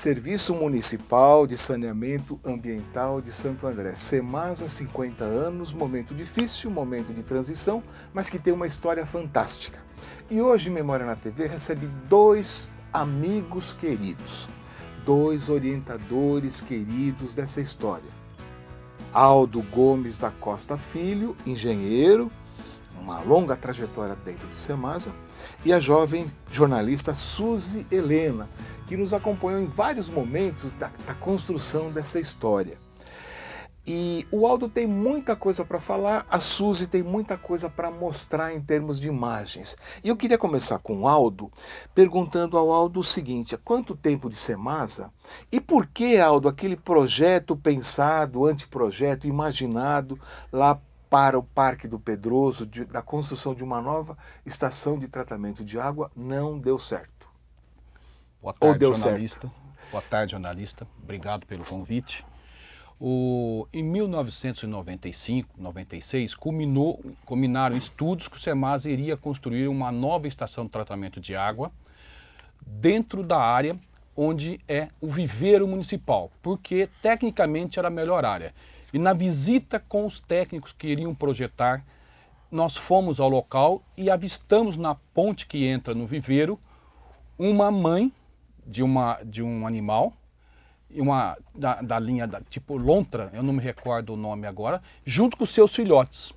Serviço Municipal de Saneamento Ambiental de Santo André. Semasa, 50 anos, momento difícil, momento de transição, mas que tem uma história fantástica. E hoje Memória na TV recebe dois amigos queridos, dois orientadores queridos dessa história. Aldo Gomes da Costa Filho, engenheiro, uma longa trajetória dentro do Semasa, e a jovem jornalista Suzy Helena, que nos acompanhou em vários momentos da, da construção dessa história. E o Aldo tem muita coisa para falar, a Suzy tem muita coisa para mostrar em termos de imagens. E eu queria começar com o Aldo, perguntando ao Aldo o seguinte: há quanto tempo de Semasa? E por que, Aldo, aquele projeto pensado, anteprojeto, imaginado lá para o Parque do Pedroso, de, da construção de uma nova estação de tratamento de água, não deu certo. Boa tarde, Ou deu jornalista. Certo. Boa tarde, jornalista. Obrigado pelo convite. O, em 1995, 96, culminou, culminaram estudos que o SEMAS iria construir uma nova estação de tratamento de água dentro da área onde é o viveiro municipal, porque tecnicamente era a melhor área. E na visita com os técnicos que iriam projetar, nós fomos ao local e avistamos na ponte que entra no viveiro uma mãe de, uma, de um animal, uma da, da linha da, tipo lontra, eu não me recordo o nome agora, junto com seus filhotes.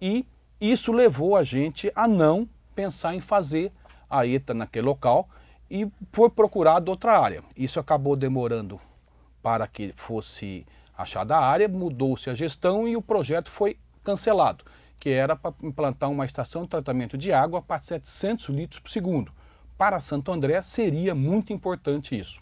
E isso levou a gente a não pensar em fazer a ETA naquele local e foi procurado outra área. Isso acabou demorando para que fosse Achada a área, mudou-se a gestão e o projeto foi cancelado, que era para implantar uma estação de tratamento de água para 700 litros por segundo. Para Santo André seria muito importante isso.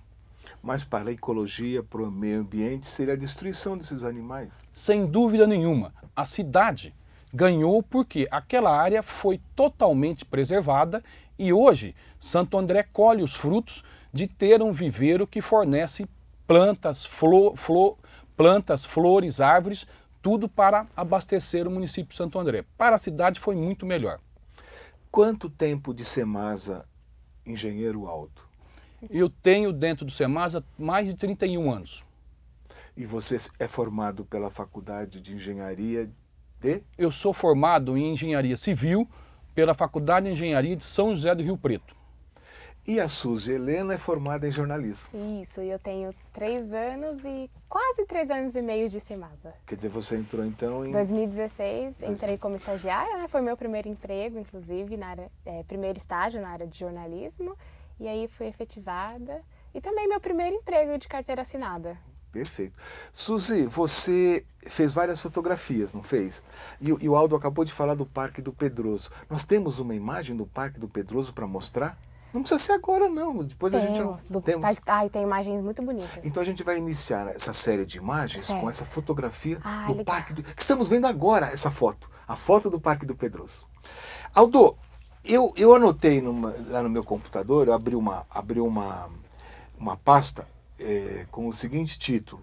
Mas para a ecologia, para o meio ambiente, seria a destruição desses animais? Sem dúvida nenhuma. A cidade ganhou porque aquela área foi totalmente preservada e hoje Santo André colhe os frutos de ter um viveiro que fornece plantas, flor, flor, plantas, flores, árvores, tudo para abastecer o município de Santo André. Para a cidade foi muito melhor. Quanto tempo de Semasa, engenheiro alto? Eu tenho dentro do Semasa mais de 31 anos. E você é formado pela Faculdade de Engenharia de? Eu sou formado em Engenharia Civil pela Faculdade de Engenharia de São José do Rio Preto. E a Suzy Helena é formada em jornalismo. Isso, e eu tenho três anos e quase três anos e meio de Simasa. Quer dizer, você entrou então em... 2016, 2016. entrei como estagiária, né? foi meu primeiro emprego, inclusive, na área, é, primeiro estágio na área de jornalismo. E aí fui efetivada e também meu primeiro emprego de carteira assinada. Perfeito. Suzy, você fez várias fotografias, não fez? E, e o Aldo acabou de falar do Parque do Pedroso. Nós temos uma imagem do Parque do Pedroso para mostrar? Não precisa ser agora, não. Depois temos, a gente. Do, temos. Tá, ai, tem imagens muito bonitas. Então a gente vai iniciar essa série de imagens certo. com essa fotografia ah, do legal. Parque do. Que estamos vendo agora essa foto. A foto do Parque do Pedroso. Aldo, eu, eu anotei numa, lá no meu computador, eu abri uma, abri uma, uma pasta é, com o seguinte título: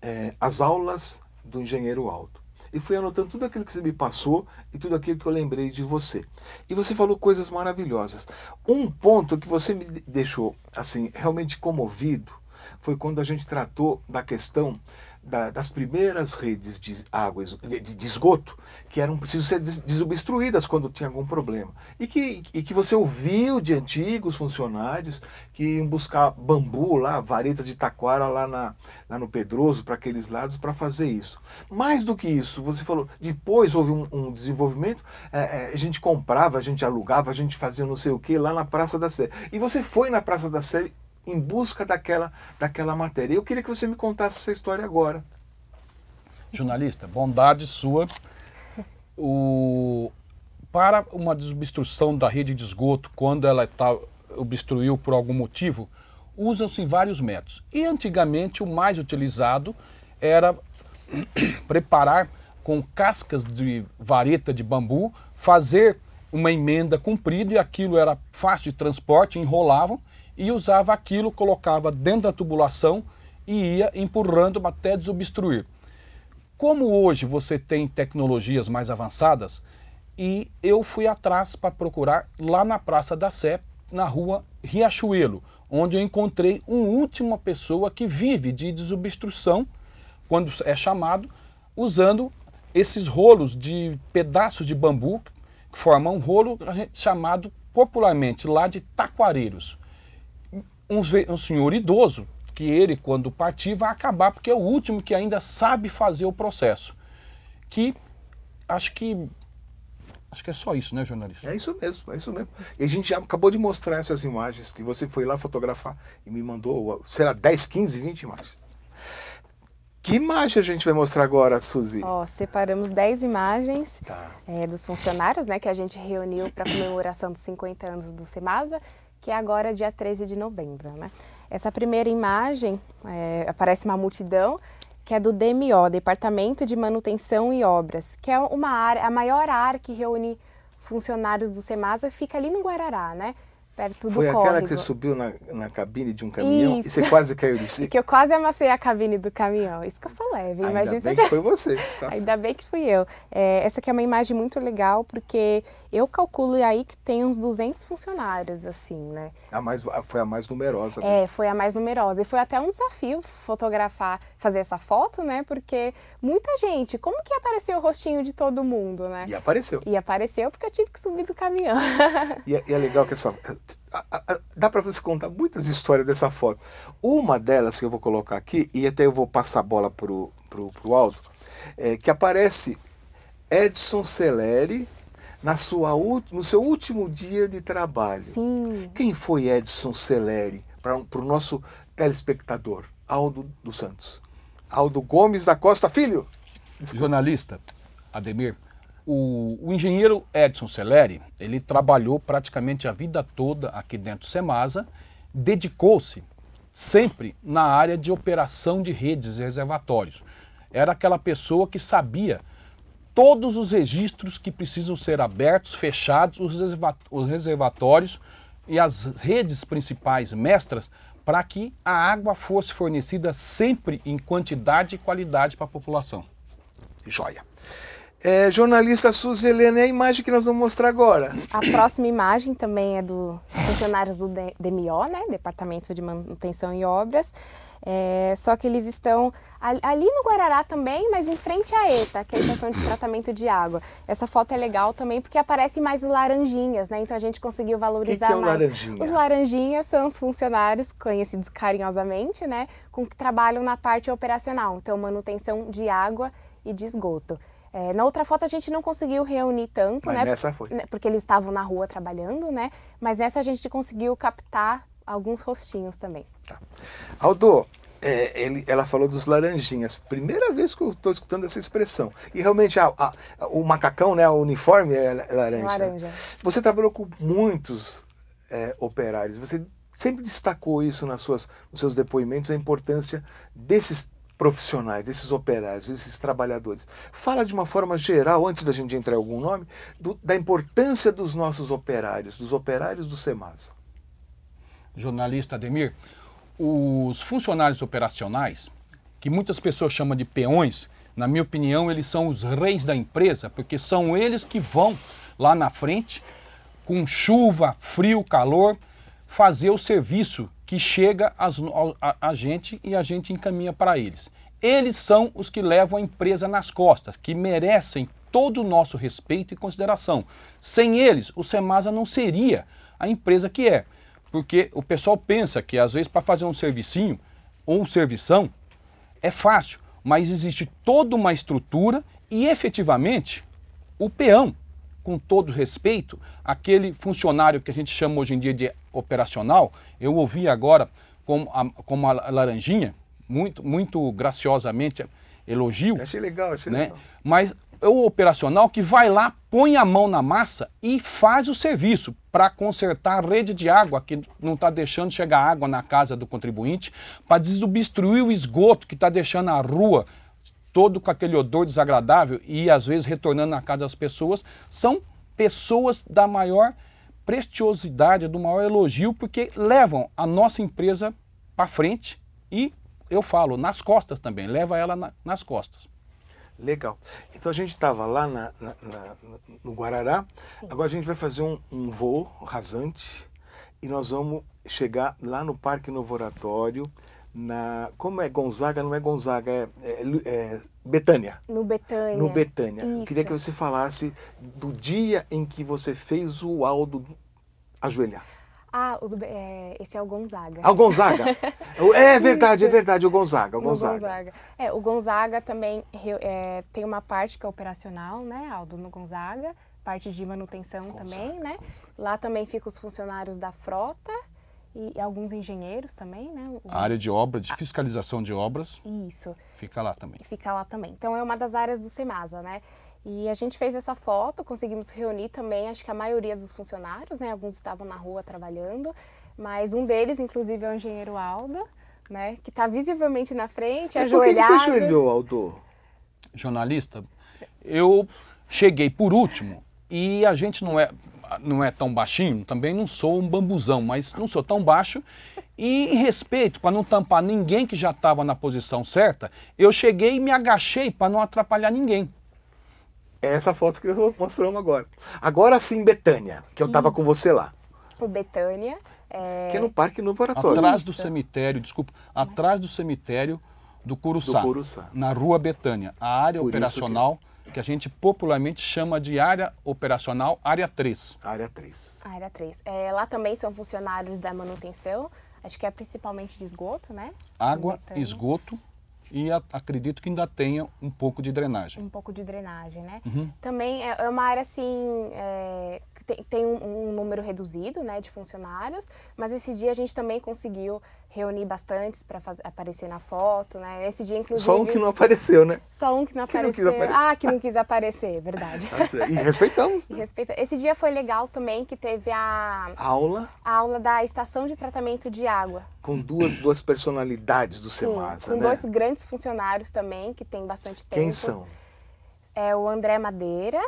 é, As aulas do engenheiro alto e fui anotando tudo aquilo que você me passou e tudo aquilo que eu lembrei de você. E você falou coisas maravilhosas. Um ponto que você me deixou assim realmente comovido foi quando a gente tratou da questão da, das primeiras redes de água de, de, esgoto que eram precisas ser desobstruídas quando tinha algum problema e que, e que você ouviu de antigos funcionários que iam buscar bambu lá varetas de taquara lá, na, lá no Pedroso para aqueles lados para fazer isso mais do que isso você falou depois houve um, um desenvolvimento é, é, a gente comprava a gente alugava a gente fazia não sei o que lá na Praça da Sé e você foi na Praça da Sé em busca daquela, daquela matéria. Eu queria que você me contasse essa história agora. Jornalista, bondade sua. O, para uma desobstrução da rede de esgoto, quando ela tá, obstruiu por algum motivo, usam-se vários métodos. E antigamente o mais utilizado era preparar com cascas de vareta de bambu, fazer uma emenda comprida e aquilo era fácil de transporte, enrolavam e usava aquilo, colocava dentro da tubulação e ia empurrando até desobstruir. Como hoje você tem tecnologias mais avançadas, e eu fui atrás para procurar lá na Praça da Sé, na rua Riachuelo, onde eu encontrei uma última pessoa que vive de desobstrução, quando é chamado, usando esses rolos de pedaços de bambu que formam um rolo chamado popularmente lá de taquareiros um, um senhor idoso, que ele, quando partir, vai acabar, porque é o último que ainda sabe fazer o processo. Que acho que. Acho que é só isso, né, jornalista? É isso mesmo, é isso mesmo. E a gente já acabou de mostrar essas imagens que você foi lá fotografar e me mandou, será 10, 15, 20 imagens. Que imagem a gente vai mostrar agora, Suzy? Ó, separamos 10 imagens tá. é, dos funcionários, né, que a gente reuniu para comemoração dos 50 anos do Semasa que é agora dia 13 de novembro. Né? Essa primeira imagem é, aparece uma multidão que é do DMO, Departamento de Manutenção e Obras, que é uma área, a maior área que reúne funcionários do Semasa, fica ali no Guarará, né? Perto do Foi córrego. aquela que você subiu na, na cabine de um caminhão Isso. e você quase caiu de cima. que eu quase amassei a cabine do caminhão. Isso que eu sou leve. Ainda imagina bem que foi você. Tá Ainda certo. bem que fui eu. É, essa aqui é uma imagem muito legal, porque eu calculo aí que tem uns 200 funcionários, assim, né? A mais, foi a mais numerosa. É, mesmo. É, foi a mais numerosa. E foi até um desafio fotografar, fazer essa foto, né? Porque muita gente, como que apareceu o rostinho de todo mundo, né? E apareceu. E apareceu porque eu tive que subir do caminhão. e, é, e é legal que essa... dá para você contar muitas histórias dessa foto. Uma delas que eu vou colocar aqui, e até eu vou passar a bola pro, pro, pro Aldo, é que aparece Edson Celeri na sua, no seu último dia de trabalho. Sim. Quem foi Edson Celeri para o nosso telespectador? Aldo dos Santos. Aldo Gomes da Costa Filho. Desculpa. Jornalista, Ademir. O, o, engenheiro Edson Celeri, ele trabalhou praticamente a vida toda aqui dentro do Semasa, dedicou-se sempre na área de operação de redes e reservatórios. Era aquela pessoa que sabia todos os registros que precisam ser abertos, fechados, os reservatórios e as redes principais mestras para que a água fosse fornecida sempre em quantidade e qualidade para a população. Joia. É, jornalista Suzy Helena, é a imagem que nós vamos mostrar agora. A próxima imagem também é do funcionários do DMO, né? Departamento de Manutenção e Obras. É, só que eles estão ali no Guarará também, mas em frente à ETA, que é a estação de tratamento de água. Essa foto é legal também porque aparecem mais os laranjinhas, né? Então a gente conseguiu valorizar que que é mais. Laranjinha? Os laranjinhas são os funcionários conhecidos carinhosamente, né, com que trabalham na parte operacional, então manutenção de água e de esgoto. É, na outra foto a gente não conseguiu reunir tanto, Mas né? Nessa foi. Né? Porque eles estavam na rua trabalhando, né? Mas nessa a gente conseguiu captar alguns rostinhos também. Tá. Aldo, é, ele, ela falou dos laranjinhas. Primeira vez que eu estou escutando essa expressão. E realmente a, a, o macacão, né, o uniforme é laranja. laranja. Você trabalhou com muitos é, operários. Você sempre destacou isso nas suas, nos seus depoimentos, a importância desses profissionais, esses operários, esses trabalhadores. Fala de uma forma geral, antes da gente entrar em algum nome, do, da importância dos nossos operários, dos operários do SEMASA jornalista Ademir, os funcionários operacionais, que muitas pessoas chamam de peões, na minha opinião, eles são os reis da empresa, porque são eles que vão lá na frente, com chuva, frio, calor, fazer o serviço que chega às, a, a gente e a gente encaminha para eles. Eles são os que levam a empresa nas costas, que merecem todo o nosso respeito e consideração. Sem eles, o Semasa não seria a empresa que é. Porque o pessoal pensa que, às vezes, para fazer um servicinho ou um servição, é fácil, mas existe toda uma estrutura e, efetivamente, o peão, com todo respeito, aquele funcionário que a gente chama hoje em dia de operacional, eu ouvi agora como a, como a Laranjinha, muito, muito graciosamente elogio. Achei é legal, achei é né? legal. Mas é o operacional que vai lá, põe a mão na massa e faz o serviço para consertar a rede de água que não está deixando chegar água na casa do contribuinte, para desobstruir o esgoto que está deixando a rua todo com aquele odor desagradável e às vezes retornando na casa das pessoas, são pessoas da maior prestiosidade, do maior elogio, porque levam a nossa empresa para frente e, eu falo, nas costas também, leva ela na, nas costas. Legal. Então a gente estava lá na, na, na, no Guarará, Sim. agora a gente vai fazer um, um, voo rasante e nós vamos chegar lá no Parque Novo Oratório, na. Como é Gonzaga? Não é Gonzaga, é, é, é Betânia. No Betânia. No Betânia. Eu queria que você falasse do dia em que você fez o Aldo ajoelhar. Ah, o do, é, esse é o Gonzaga. Ah, o Gonzaga. é verdade, é verdade, o Gonzaga, o Gonzaga. Gonzaga. É, o Gonzaga também é, tem uma parte que é operacional, né, Aldo, no Gonzaga, parte de manutenção Gonzaga, também, né? Gonzaga. Lá também ficam os funcionários da frota e, e alguns engenheiros também, né? O, a área de obra, de fiscalização de obras. Isso. Fica lá também. Fica lá também. Então é uma das áreas do Semasa, né? E a gente fez essa foto, conseguimos reunir também, acho que a maioria dos funcionários, né? Alguns estavam na rua trabalhando, mas um deles, inclusive, é o engenheiro Aldo, né? Que está visivelmente na frente, e ajoelhado. Por que você ajoelhou, Aldo? Jornalista, eu cheguei por último e a gente não é, não é tão baixinho, também não sou um bambuzão, mas não sou tão baixo. E em respeito, para não tampar ninguém que já estava na posição certa, eu cheguei e me agachei para não atrapalhar ninguém. É essa foto que nós mostramos agora. Agora sim, Betânia, que eu estava com você lá. O Betânia. É... Que é no Parque Novo Oratório. Atrás Isso. do cemitério, desculpa, atrás do cemitério do Curuçá, do Curuçá. na Rua Betânia, a área Por operacional que... que... a gente popularmente chama de área operacional área 3. Área 3. Área 3. É, lá também são funcionários da manutenção, acho que é principalmente de esgoto, né? Água, então, esgoto, e a, acredito que ainda tenha um pouco de drenagem. Um pouco de drenagem, né? Uhum. Também é, é uma área assim é, que tem, tem um, um, número reduzido, né, de funcionários, mas esse dia a gente também conseguiu reuni bastantes para aparecer na foto, né? Nesse dia, inclusive. Só um que não apareceu, né? Só um que não que apareceu. ah, que não quis aparecer, é verdade. Tá e respeitamos. Né? E respeita... Esse dia foi legal também que teve a... aula. A aula da estação de tratamento de água. Com duas, duas personalidades do Sim, com né? Com dois grandes funcionários também, que tem bastante tempo. Quem são? É o André Madeira,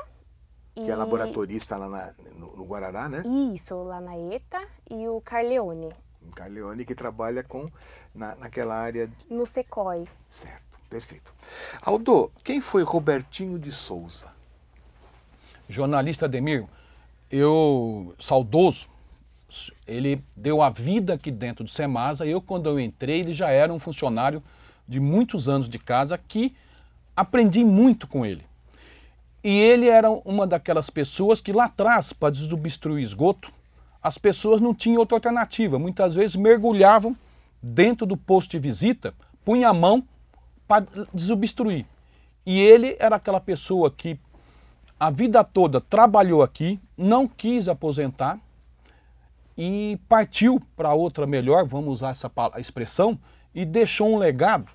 que é laboratorista lá na, no, no, Guarará, né? Isso, lá na ETA, e o Carleone. Carleone, que trabalha com na, naquela área. No SECOI. Certo, perfeito. Aldo, quem foi Robertinho de Souza? Jornalista Ademir, eu, saudoso, ele deu a vida aqui dentro do Semasa. Eu, quando eu entrei, ele já era um funcionário de muitos anos de casa que aprendi muito com ele. E ele era uma daquelas pessoas que lá atrás, para desobstruir esgoto, as pessoas não tinham outra alternativa. Muitas vezes mergulhavam dentro do posto de visita, punha a mão para desobstruir. E ele era aquela pessoa que a vida toda trabalhou aqui, não quis aposentar e partiu para outra melhor, vamos usar essa expressão, e deixou um legado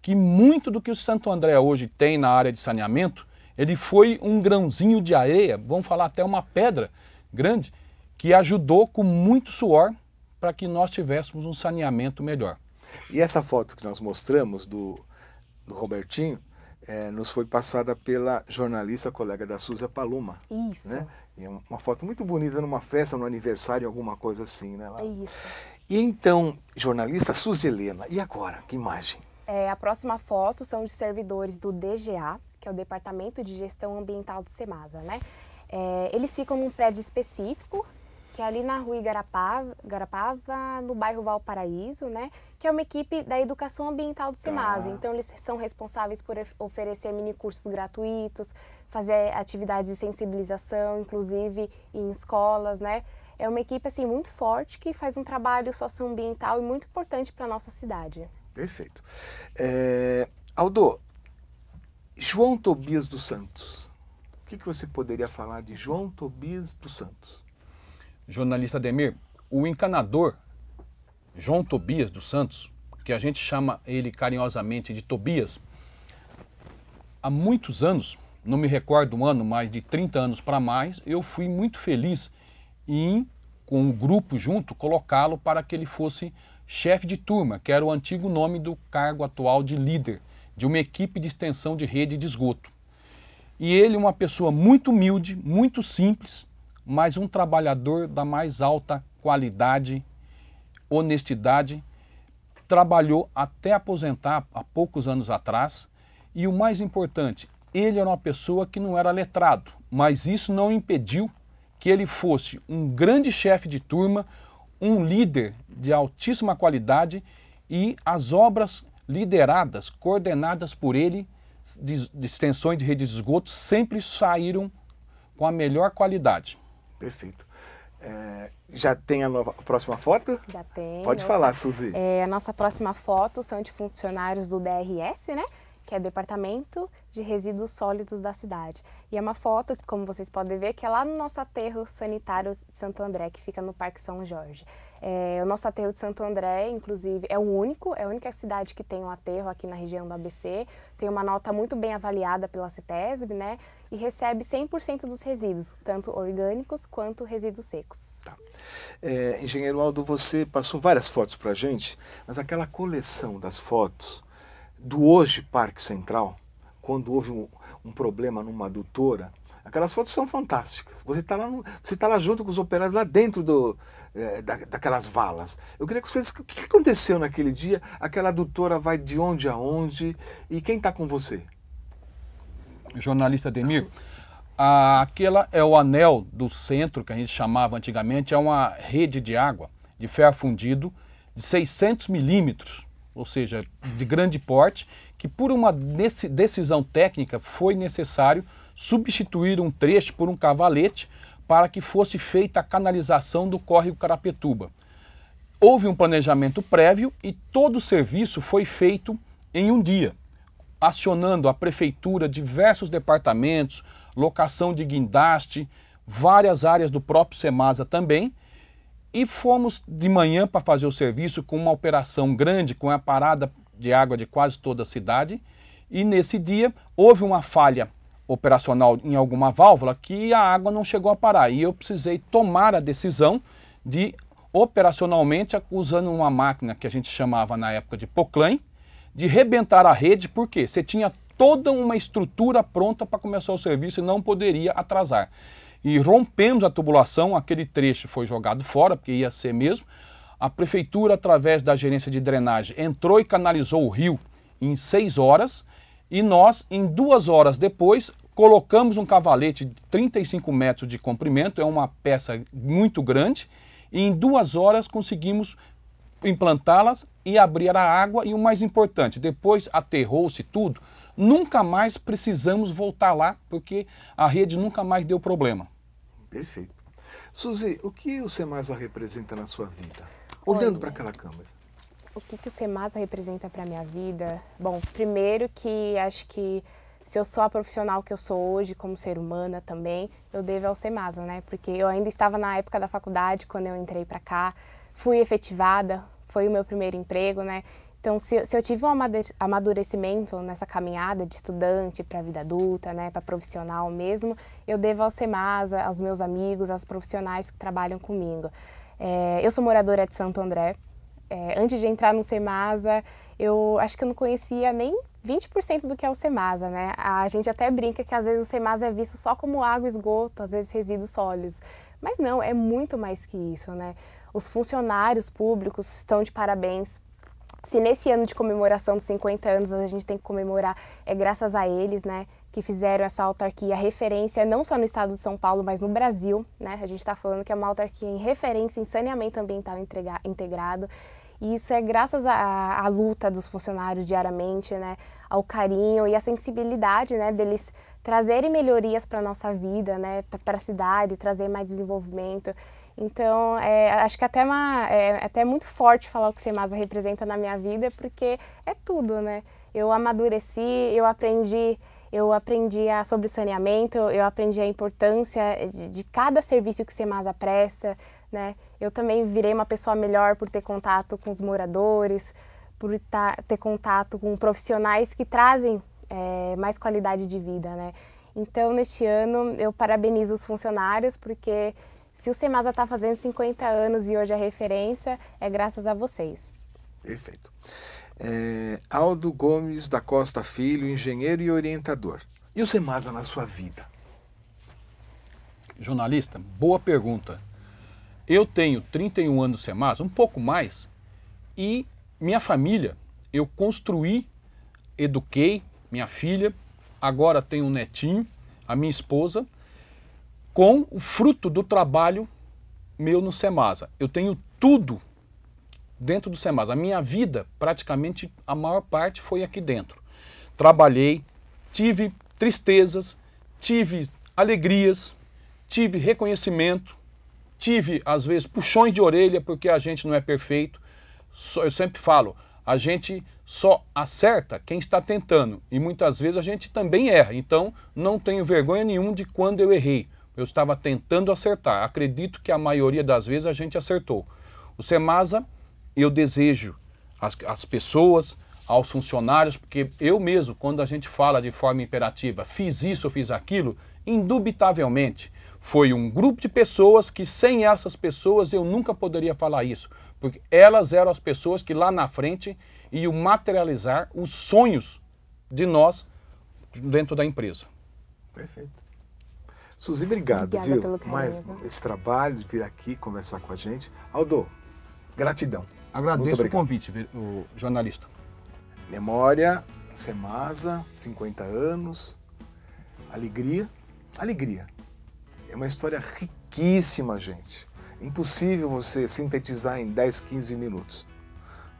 que muito do que o Santo André hoje tem na área de saneamento, ele foi um grãozinho de areia, vamos falar até uma pedra grande, que ajudou com muito suor para que nós tivéssemos um saneamento melhor. E essa foto que nós mostramos do, do Robertinho é, nos foi passada pela jornalista colega da Suza Paloma. Isso. Né? E é uma foto muito bonita numa festa, num aniversário, alguma coisa assim, né? Lá. Isso. E então, jornalista Suzy Helena, e agora? Que imagem? É, a próxima foto são de servidores do DGA, que é o Departamento de Gestão Ambiental do SEMASA, né? É, eles ficam num prédio específico que é ali na rua Igarapava, Garapava, no bairro Valparaíso, né? Que é uma equipe da educação ambiental do CIMASE. Tá. Então, eles são responsáveis por oferecer mini cursos gratuitos, fazer atividades de sensibilização, inclusive em escolas, né? É uma equipe assim muito forte que faz um trabalho socioambiental e muito importante para nossa cidade. Perfeito. É... Eh, Aldo, João Tobias dos Santos. O que, que você poderia falar de João Tobias dos Santos? jornalista Demir, o encanador João Tobias dos Santos, que a gente chama ele carinhosamente de Tobias, há muitos anos, não me recordo um ano, mais de 30 anos para mais, eu fui muito feliz em, com o grupo junto, colocá-lo para que ele fosse chefe de turma, que era o antigo nome do cargo atual de líder de uma equipe de extensão de rede de esgoto. E ele, uma pessoa muito humilde, muito simples, mas um trabalhador da mais alta qualidade, honestidade, trabalhou até aposentar há poucos anos atrás. E o mais importante, ele era uma pessoa que não era letrado, mas isso não impediu que ele fosse um grande chefe de turma, um líder de altíssima qualidade e as obras lideradas, coordenadas por ele, de extensões de rede de esgoto, sempre saíram com a melhor qualidade. Perfeito. É, já tem a, nova, a próxima foto? Já tem. Pode é. falar, Suzy. É, a nossa próxima foto são de funcionários do DRS, né? Que é Departamento de Resíduos Sólidos da cidade. E é uma foto, como vocês podem ver, que é lá no nosso aterro sanitário de Santo André, que fica no Parque São Jorge. É, o nosso aterro de Santo André, inclusive, é o único, é a única cidade que tem um aterro aqui na região do ABC. Tem uma nota muito bem avaliada pela CETESB, né? E recebe 100% dos resíduos, tanto orgânicos quanto resíduos secos. Tá. É, Engenheiro Aldo, você passou várias fotos para a gente, mas aquela coleção das fotos do hoje Parque Central, quando houve um, um problema numa adutora, aquelas fotos são fantásticas. Você está lá, tá lá junto com os operários lá dentro do, é, da, daquelas valas. Eu queria que vocês o que aconteceu naquele dia? Aquela adutora vai de onde a onde e quem está com você? Jornalista Demir, aquela é o anel do centro que a gente chamava antigamente, é uma rede de água de ferro fundido de 600 milímetros, ou seja, de grande porte, que por uma decisão técnica foi necessário substituir um trecho por um cavalete para que fosse feita a canalização do córrego Carapetuba. Houve um planejamento prévio e todo o serviço foi feito em um dia, acionando a prefeitura, diversos departamentos, locação de guindaste, várias áreas do próprio Semasa também. E fomos de manhã para fazer o serviço com uma operação grande, com a parada de água de quase toda a cidade. E nesse dia houve uma falha operacional em alguma válvula que a água não chegou a parar. E eu precisei tomar a decisão de operacionalmente, usando uma máquina que a gente chamava na época de Poclan de rebentar a rede, porque você tinha toda uma estrutura pronta para começar o serviço e não poderia atrasar. E rompemos a tubulação, aquele trecho foi jogado fora, porque ia ser mesmo. A prefeitura, através da gerência de drenagem, entrou e canalizou o rio em seis horas e nós, em duas horas depois, colocamos um cavalete de 35 metros de comprimento, é uma peça muito grande, e em duas horas conseguimos implantá-las e abrir a água e o mais importante, depois aterrou-se tudo, nunca mais precisamos voltar lá porque a rede nunca mais deu problema. Perfeito. Suzy, o que o Semasa representa na sua vida? Olhando para aquela câmera o que, que o Semasa representa para minha vida? Bom, primeiro que acho que se eu sou a profissional que eu sou hoje, como ser humana também, eu devo ao Semasa, né? Porque eu ainda estava na época da faculdade quando eu entrei para cá, fui efetivada, foi o meu primeiro emprego, né? Então, se, se eu tive um amadurecimento nessa caminhada de estudante para a vida adulta, né, para profissional mesmo, eu devo ao Semasa, aos meus amigos, aos profissionais que trabalham comigo. É, eu sou moradora de Santo André, é, antes de entrar no Semasa, eu acho que eu não conhecia nem 20% do que é o Semasa, né? A gente até brinca que às vezes o Semasa é visto só como água, esgoto, às vezes resíduos sólidos. Mas não, é muito mais que isso, né? Os funcionários públicos estão de parabéns. Se nesse ano de comemoração dos 50 anos a gente tem que comemorar, é graças a eles, né? Que fizeram essa autarquia referência não só no estado de São Paulo, mas no Brasil, né? A gente está falando que é uma autarquia em referência em saneamento ambiental integrado. E isso é graças à, à luta dos funcionários diariamente, né? Ao carinho e à sensibilidade, né? Deles trazerem melhorias para a nossa vida, né? Para a cidade, trazer mais desenvolvimento. Então, é, acho que é até, uma, é, é, até muito forte falar o que Semasa representa na minha vida, porque é tudo, né? Eu amadureci, eu aprendi eu aprendi a, sobre saneamento, eu aprendi a importância de, de cada serviço que o Semasa presta, né? Eu também virei uma pessoa melhor por ter contato com os moradores, por tá, ter contato com profissionais que trazem é, mais qualidade de vida, né? Então, neste ano, eu parabenizo os funcionários, porque se o Semasa está fazendo 50 anos e hoje é referência, é graças a vocês. Perfeito. É, Aldo Gomes da Costa Filho, engenheiro e orientador. E o Semasa na sua vida? Jornalista, boa pergunta. Eu tenho 31 anos SEMAS, um pouco mais, e minha família, eu construí, eduquei minha filha, agora tenho um netinho, a minha esposa, com o fruto do trabalho meu no Semasa. Eu tenho tudo dentro do Semasa. A minha vida, praticamente a maior parte foi aqui dentro. Trabalhei, tive tristezas, tive alegrias, tive reconhecimento, Tive, às vezes, puxões de orelha, porque a gente não é perfeito. Eu sempre falo, a gente só acerta quem está tentando. E muitas vezes a gente também erra. Então, não tenho vergonha nenhuma de quando eu errei. Eu estava tentando acertar. Acredito que a maioria das vezes a gente acertou. O Semasa, eu desejo às pessoas, aos funcionários, porque eu mesmo, quando a gente fala de forma imperativa, fiz isso, fiz aquilo, indubitavelmente foi um grupo de pessoas que, sem essas pessoas, eu nunca poderia falar isso, porque elas eram as pessoas que lá na frente iam materializar os sonhos de nós dentro da empresa. Perfeito. Suzy, obrigado, Obrigada viu? Mais esse trabalho de vir aqui conversar com a gente. Aldo, gratidão. Agradeço o convite, o jornalista. Memória, Semasa, 50 anos, alegria, alegria. É uma história riquíssima, gente. Impossível você sintetizar em 10, 15 minutos.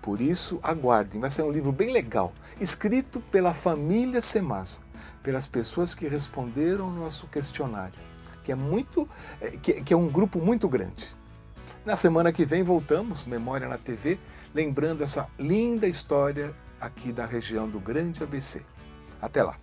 Por isso, aguardem, vai ser um livro bem legal, escrito pela família Semasa, pelas pessoas que responderam o nosso questionário, que é muito, eh, que, que é um grupo muito grande. Na semana que vem voltamos, Memória na TV, lembrando essa linda história aqui da região do Grande ABC. Até lá!